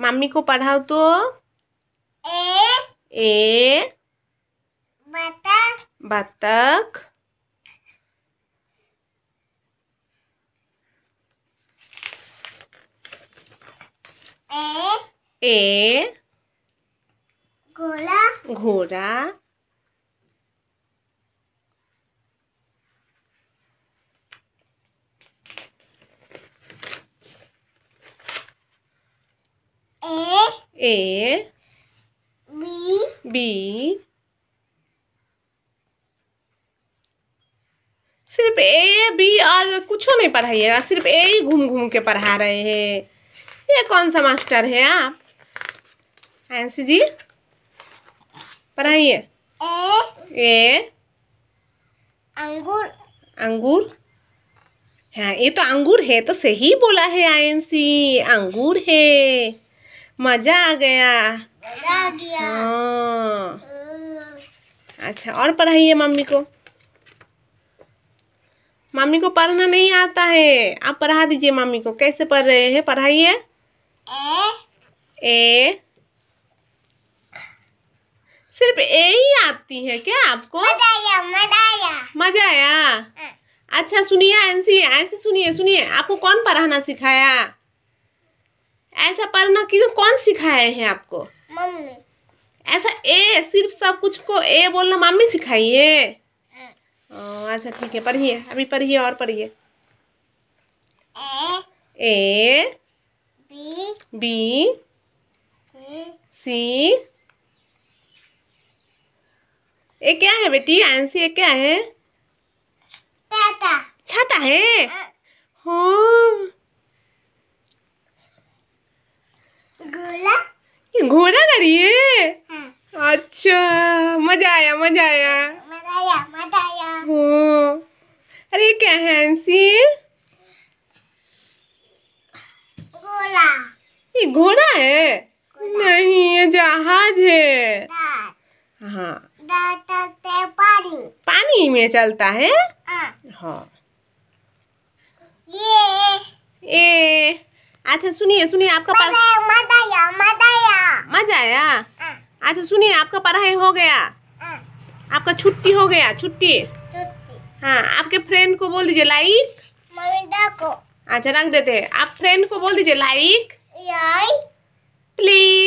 Mummy को पढ़ाओ तो ए ए बतख बतख ए ए घोड़ा घोड़ा A B B सिर्फ ए बी और कुछ नहीं पढ़ाइएगा सिर्फ ए ही घूम घूम के पढ़ा रहे हैं ये कौन सा मास्टर है आप ऐसी जी पढ़ाइए ए अंगूर अंगूर हाँ ये तो अंगूर है तो सही बोला है आयन सी अंगूर है मजा आ गया मजा आ गया हाँ। हाँ। अच्छा और पढ़ाइए मम्मी को मम्मी को पढ़ना नहीं आता है आप पढ़ा दीजिए मम्मी को कैसे पढ़ रहे हैं पढ़ाइए ए सिर्फ ए ही आती है क्या आपको मजा आया मजा आया मजा आया हाँ। अच्छा सुनिए ऐसी ऐसे सुनिए सुनिए आपको कौन पढ़ाना सिखाया ऐसा पढ़ना कि कौन सिखाए हैं आपको मम्मी ऐसा ए सिर्फ सब कुछ को ए बोलना मम्मी सिखाई है हाँ। अच्छा ठीक है पढ़िए अभी पढ़िए और पढ़िए ए बी सी ये क्या है बेटी आंसी ये क्या है छाता है हाँ, हाँ। घोड़ा करिए हाँ। अच्छा मजा आया मजा आया मजा आया अरे क्या है ऐसी घोड़ा ये घोड़ा है नहीं ये जहाज है हाँ पानी पानी में चलता है हाँ।, हाँ ये ए अच्छा सुनिए सुनिए आपका पास आया हाँ। अच्छा सुनिए आपका पढ़ाई हो गया हाँ। आपका छुट्टी हो गया छुट्टी हाँ आपके फ्रेंड को बोल दीजिए लाइक को अच्छा रख देते हैं आप फ्रेंड को बोल दीजिए लाइक प्लीज